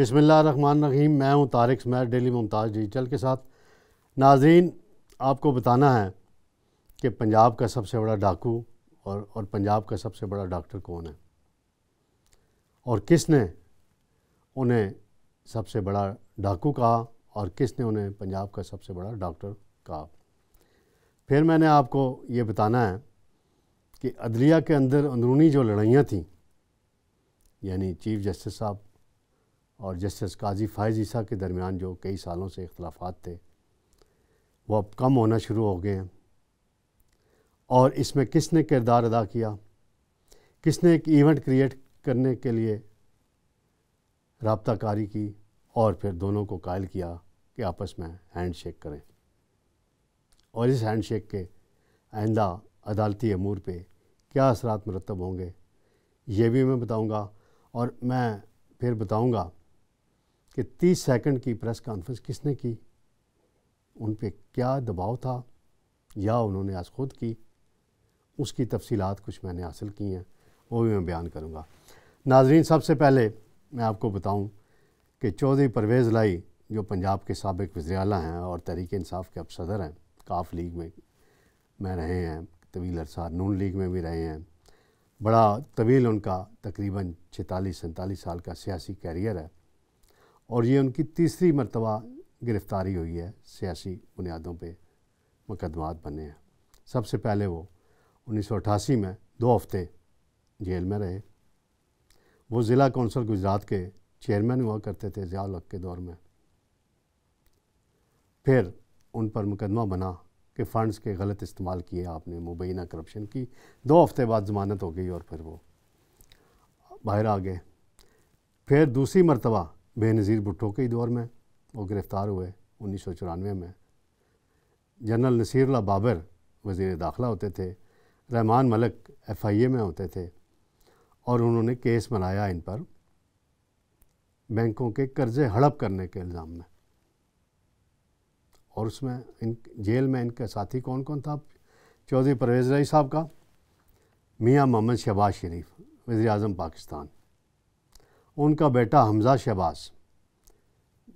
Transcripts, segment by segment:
रहीम मैं हूं तारिक स्मैर डेली मुमताज़ डिजिटल के साथ नाजरीन आपको बताना है कि पंजाब का सबसे बड़ा डाकू और और पंजाब का सबसे बड़ा डॉक्टर कौन है और किसने उन्हें सबसे बड़ा डाकू कहा और किसने उन्हें पंजाब का सबसे बड़ा डॉक्टर कहा फिर मैंने आपको ये बताना है कि अदलिया के अंदर अंदरूनी जो लड़ाइयाँ थीं यानी चीफ जस्टिस साहब और जस्टिस काजी फ़ायज़ ईसा के दरमियान जो कई सालों से अख्तलाफात थे वो अब कम होना शुरू हो गए हैं और इसमें किसने किरदार अदा किया किसने एक इवेंट क्रिएट करने के लिए रबताकारी की और फिर दोनों को कायल किया कि आपस में हैंड शेक करें और इस हैंड शेक के आइंदा अदालती अमूर पे क्या असरात मरतब होंगे ये भी मैं बताऊंगा और मैं फिर बताऊंगा कि तीस सेकंड की प्रेस कॉन्फ्रेंस किसने की उन पर क्या दबाव था या उन्होंने आज खुद की उसकी तफसीत कुछ मैंने हासिल की हैं वो भी मैं बयान करूँगा नाजरीन सबसे पहले मैं आपको बताऊँ कि चौधरी परवेज़ लाई जो पंजाब के सबक वजी हैं और तहरीक इसाफ़ के अब सदर हैं काफ लीग में मैं रहे हैं तवील अरसा नून लीग में भी रहे हैं बड़ा तवील उनका तकरीबन छतालीस सैंतालीस साल का सियासी कैरियर है और ये उनकी तीसरी मरतबा गिरफ़्तारी हुई है सियासी बुनियादों पर मुकदमात बने हैं सबसे पहले वो उन्नीस सौ अठासी में दो हफ्ते जेल में रहे वो ज़िला कौंसल गुजरात के चेयरमैन हुआ करते थे ज़ियाल हक के दौर में फिर उन पर मुकदमा बना कि फ़ंड्स के गलत इस्तेमाल किए आपने मुबैना करप्शन की दो हफ्ते बाद ज़मानत हो गई और फिर वो बाहर आ गए फिर दूसरी मरतबा बेनज़ीर भुट्टो के ही दौर में वो गिरफ़्तार हुए उन्नीस सौ चौरानवे में जनरल नसीरुल्ला बाबर वज़ी दाखिला होते थे Rehman Malik F I A में होते थे और उन्होंने केस बनाया इन पर बैंकों के कर्जे हड़प करने के इल्ज़ाम में और उसमें इन जेल में इनका साथी कौन कौन था चौधरी परवेज़ रई साहब का मियाँ मोहम्मद शहबाज शरीफ वज़ी अजम पाकिस्तान उनका बेटा हमजा शहबाज़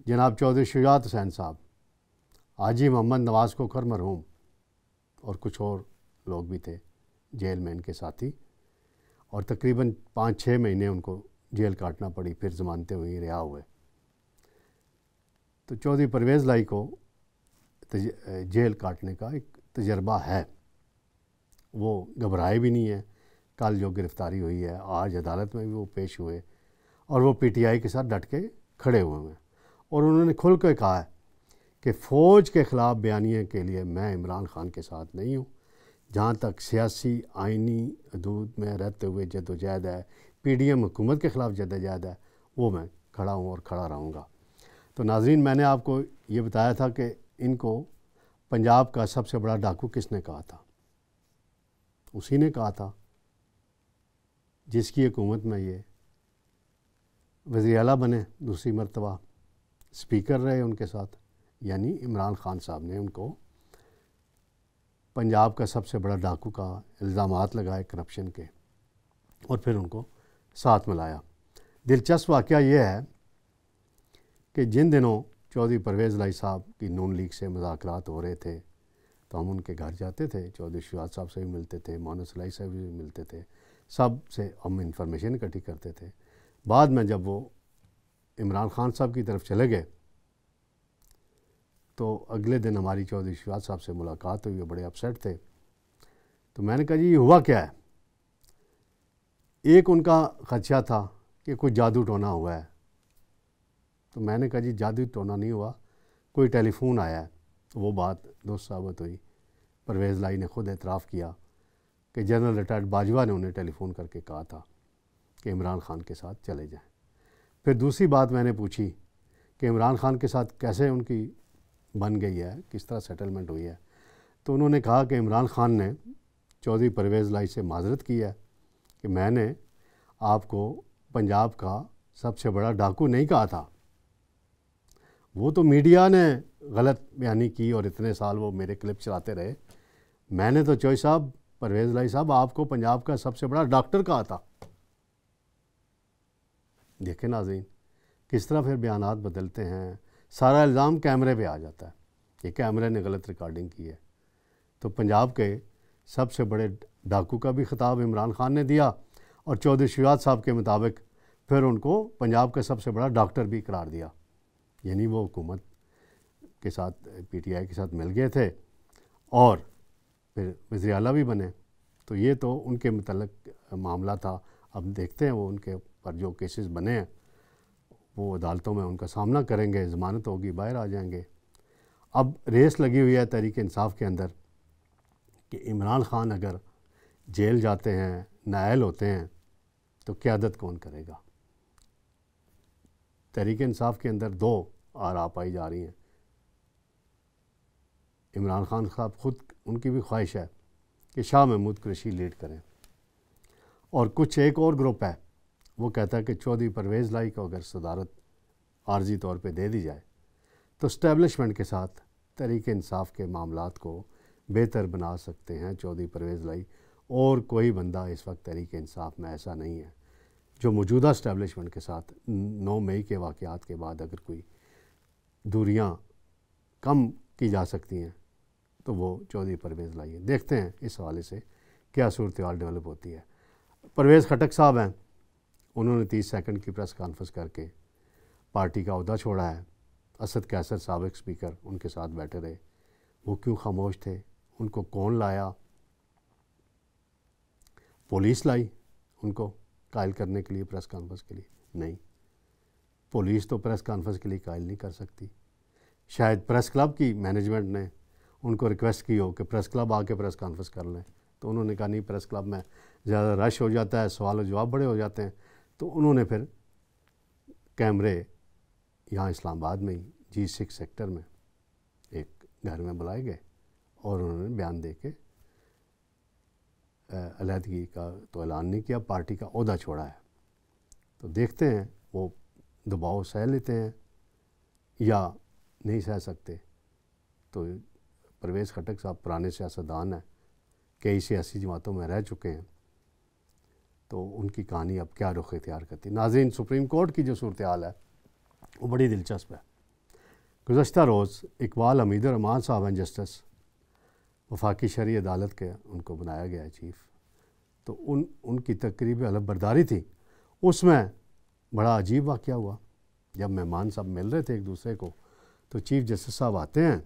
जनाब चौधरी शुजात हुसैन साहब हाजी मोहम्मद नवाज़ को कर मरहूम और कुछ और लोग भी थे जेल में इनके साथी और तकरीबन पाँच छः महीने उनको जेल काटना पड़ी फिर जमानते हुए रिहा हुए तो चौधरी परवेज़ लाई को जेल काटने का एक तजर्बा है वो घबराए भी नहीं है कल जो गिरफ़्तारी हुई है आज अदालत में भी वो पेश हुए और वो पीटीआई के साथ डट के खड़े हुए हैं और उन्होंने खुल कर कहा है कि फ़ौज के ख़िलाफ़ बयानी के लिए मैं इमरान ख़ान के साथ नहीं हूँ जहाँ तक सियासी आइनी हदूद में रहते हुए जदोजहद है पी डी एम हुकूमत के ख़िलाफ़ जदोजहद है वो मैं खड़ा हूँ और खड़ा रहूँगा तो नाजरीन मैंने आपको ये बताया था कि इनको पंजाब का सबसे बड़ा डाकू किसने कहा था उसी ने कहा था जिसकी हुकूमत में ये वज़ी अला बने दूसरी मरतबा स्पीकर रहे उनके साथ यानी इमरान खान साहब ने उनको पंजाब का सबसे बड़ा डाकू का इल्ज़ाम लगाए करप्शन के और फिर उनको साथ में लाया दिलचस्प वाक़ यह है कि जिन दिनों चौधरी परवेज़ लाई साहब की नून लीग से मुजाकर हो रहे थे तो हम उनके घर जाते थे चौधरी शिवाज साहब से भी मिलते थे मोनस लाई साहब से भी मिलते थे सब से हम इंफॉर्मेशन इकट्ठी करते थे बाद में जब वो इमरान खान साहब की तरफ चले गए तो अगले दिन हमारी चौधरी शिवाज साहब से मुलाकात हुई बड़े अपसेट थे तो मैंने कहा जी ये हुआ क्या है एक उनका खदशा था कि कोई जादू टोना हुआ है तो मैंने कहा जी जादू टोना नहीं हुआ कोई टेलीफोन आया है तो वो बात दोस्त साबित हुई परवेज़ लाई ने ख़ुद एतराफ़ किया कि जनरल रिटायर्ड बाजवा ने उन्हें टेलीफ़ोन करके कहा था कि इमरान खान के साथ चले जाएं फिर दूसरी बात मैंने पूछी कि इमरान खान के साथ कैसे उनकी बन गई है किस तरह सेटलमेंट हुई है तो उन्होंने कहा कि इमरान खान ने चौधरी परवेज़ लाई से माजरत की है कि मैंने आपको पंजाब का सबसे बड़ा डाकू नहीं कहा था वो तो मीडिया ने गलत बयानी की और इतने साल वो मेरे क्लिप चलाते रहे मैंने तो चौधरी साहब परवेज़ लाई साहब आपको पंजाब का सबसे बड़ा डॉक्टर कहा था देखें नाजीन किस तरह फिर बयान बदलते हैं सारा इल्ज़ाम कैमरे पे आ जाता है ये कैमरे ने गलत रिकॉर्डिंग की है तो पंजाब के सबसे बड़े डाकू का भी खिताब इमरान खान ने दिया और चौधरी शिवाज साहब के मुताबिक फिर उनको पंजाब का सबसे बड़ा डॉक्टर भी करार दिया यानी वो हुकूमत के साथ पीटीआई के साथ मिल गए थे और फिर वजी भी बने तो ये तो उनके मतलब मामला था अब देखते हैं वो उनके पर जो केसेस बने हैं वो अदालतों में उनका सामना करेंगे ज़मानत होगी बाहर आ जाएंगे अब रेस लगी हुई है तहरीक इंसाफ के अंदर कि इमरान खान अगर जेल जाते हैं नायल होते हैं तो क्यादत कौन करेगा तहरीक इंसाफ के अंदर दो आरा पाई जा रही हैं इमरान खान साहब खुद उनकी भी ख्वाहिश है कि शाह महमूद कृषि लीड करें और कुछ एक और ग्रुप है वो कहता है कि चौधरी परवेज़ लाई को अगर सदारत आर्जी तौर पे दे दी जाए तो स्टैब्लिशमेंट के साथ तरीके इंसाफ के मामलों को बेहतर बना सकते हैं चौधरी परवेज़ लाई और कोई बंदा इस वक्त तरीके इंसाफ में ऐसा नहीं है जो मौजूदा स्टैब्लिशमेंट के साथ नौ मई के वाक़ात के बाद अगर कोई दूरियाँ कम की जा सकती हैं तो वो चौधरी परवेज़ लाइए देखते हैं इस हवाले से क्या सूरत डेवलप होती है परवेज़ खटक साहब हैं उन्होंने तीस सेकंड की प्रेस कॉन्फ्रेंस करके पार्टी का अहदा छोड़ा है असद कैसर सबक स्पीकर उनके साथ बैठे रहे वो क्यों खामोश थे उनको कौन लाया पुलिस लाई उनको कायल करने के लिए प्रेस कॉन्फ्रेंस के लिए नहीं पुलिस तो प्रेस कॉन्फ्रेंस के लिए कायल नहीं कर सकती शायद प्रेस क्लब की मैनेजमेंट ने उनको रिक्वेस्ट की हो कि प्रेस क्लब आके प्रेस कॉन्फ्रेंस कर लें तो उन्होंने कहा नहीं प्रेस क्लब में ज़्यादा रश हो जाता है सवाल जवाब बड़े हो जाते हैं तो उन्होंने फिर कैमरे यहाँ इस्लामाबाद में ही जी सिक्स सेक्टर में एक घर में बुलाए गए और उन्होंने बयान दे के अलहदगी का तो ऐलान नहीं किया पार्टी का अहदा छोड़ा है तो देखते हैं वो दबाव सह लेते हैं या नहीं सह सकते तो परवेज़ खटक साहब पुराने सियासतदान हैं कई सियासी जमातों में रह चुके हैं तो उनकी कहानी अब क्या रुख इख्तियार करती है नाजीन सुप्रीम कोर्ट की जो सूरत हाल है वो बड़ी दिलचस्प है गुजशत रोज़ इकबाल हमीद रमान साहब हैं जस्टिस वफाकी शरी अदालत के उनको बनाया गया है चीफ तो उन उनकी तकरीब अलग थी उसमें बड़ा अजीब वाक़ हुआ जब मेहमान साहब मिल रहे थे एक दूसरे को तो चीफ जस्टिस साहब आते हैं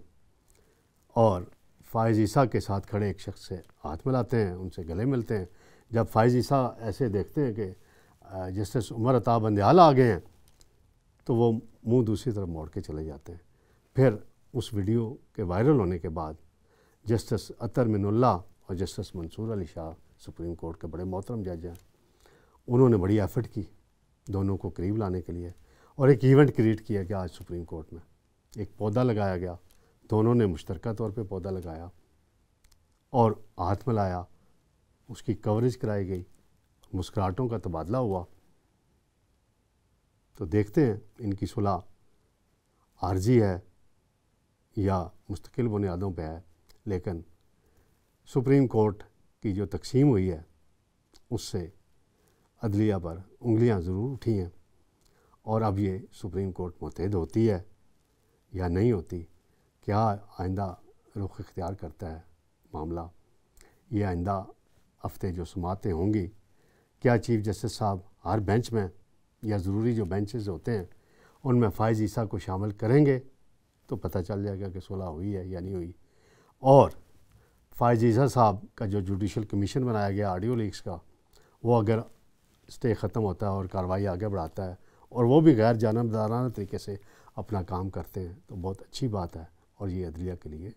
और फायज़ ईसा के साथ खड़े एक शख्स से हाथ मिलाते हैं उनसे गले मिलते हैं जब फायजी साह ऐसे देखते हैं कि जस्टिस उमर अताब अंदयाल आ गए हैं तो वो मुंह दूसरी तरफ मोड़ के चले जाते हैं फिर उस वीडियो के वायरल होने के बाद जस्टिस अतर मिनुल्ला और justice Mansoor Ali Shah supreme court के बड़े मोहतरम जज हैं उन्होंने बड़ी एफर्ट की दोनों को करीब लाने के लिए और एक इवेंट क्रिएट किया गया आज सुप्रीम कोर्ट में एक पौधा लगाया गया दोनों ने मुश्तरक तौर पे पौधा लगाया और हाथ मिलाया उसकी कवरेज कराई गई मुस्कुराहटों का तबादला हुआ तो देखते हैं इनकी सुलह आर्जी है या मुस्तकिल बुनियादों पर है लेकिन सुप्रीम कोर्ट की जो तकसीम हुई है उससे अदलिया पर उंगलियां ज़रूर उठी हैं और अब ये सुप्रीम कोर्ट मतहद होती है या नहीं होती क्या आइंदा रुख इख्तियार करता है मामला ये आइंदा हफ्ते जो समातें होंगी क्या चीफ जस्टिस साहब हर बेंच में या ज़रूरी जो बेंचेस होते हैं उनमें फ़ायज़ ईसा को शामिल करेंगे तो पता चल जाएगा कि सुलह हुई है या नहीं हुई और फ़ायज़ ईसा साहब का जो जुडिशल कमीशन बनाया गया आडियो लीक्स का वो अगर स्टे ख़त्म होता है और कार्रवाई आगे बढ़ाता है और वो भी गैर जानबदाराना तरीके से अपना काम करते हैं तो बहुत अच्छी बात है और ये अदलिया के लिए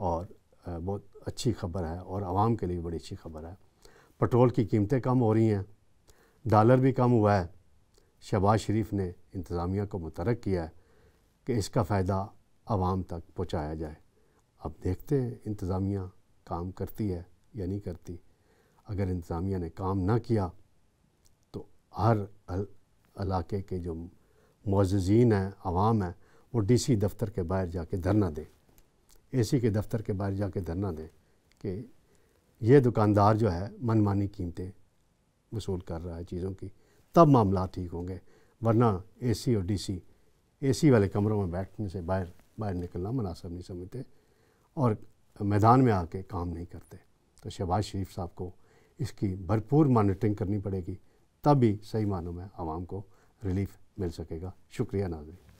और बहुत अच्छी खबर है और आवाम के लिए बड़ी अच्छी खबर है पेट्रोल की कीमतें कम हो रही हैं डॉलर भी कम हुआ है शहबाज शरीफ ने इंतज़ामिया को मुतरक किया है कि इसका फ़ायदा आवाम तक पहुँचाया जाए अब देखते हैं इंतज़ामिया काम करती है या नहीं करती अगर इंतज़ामिया ने काम ना किया तो हर इलाके के जो मोजीन हैं आवाम हैं वो डीसी दफ्तर के बाहर जाके धरना दें एसी के दफ्तर के बाहर जाके धरना दें कि ये दुकानदार जो है मनमानी कीमतें वसूल कर रहा है चीज़ों की तब मामला ठीक होंगे वरना एसी और डीसी एसी वाले कमरों में बैठने से बाहर बाहर निकलना मुनासब नहीं समझते और मैदान में आके काम नहीं करते तो शहबाज शरीफ साहब को इसकी भरपूर मॉनिटरिंग करनी पड़ेगी तब भी सही मानों में आवाम को रिलीफ मिल सकेगा शुक्रिया नाजरी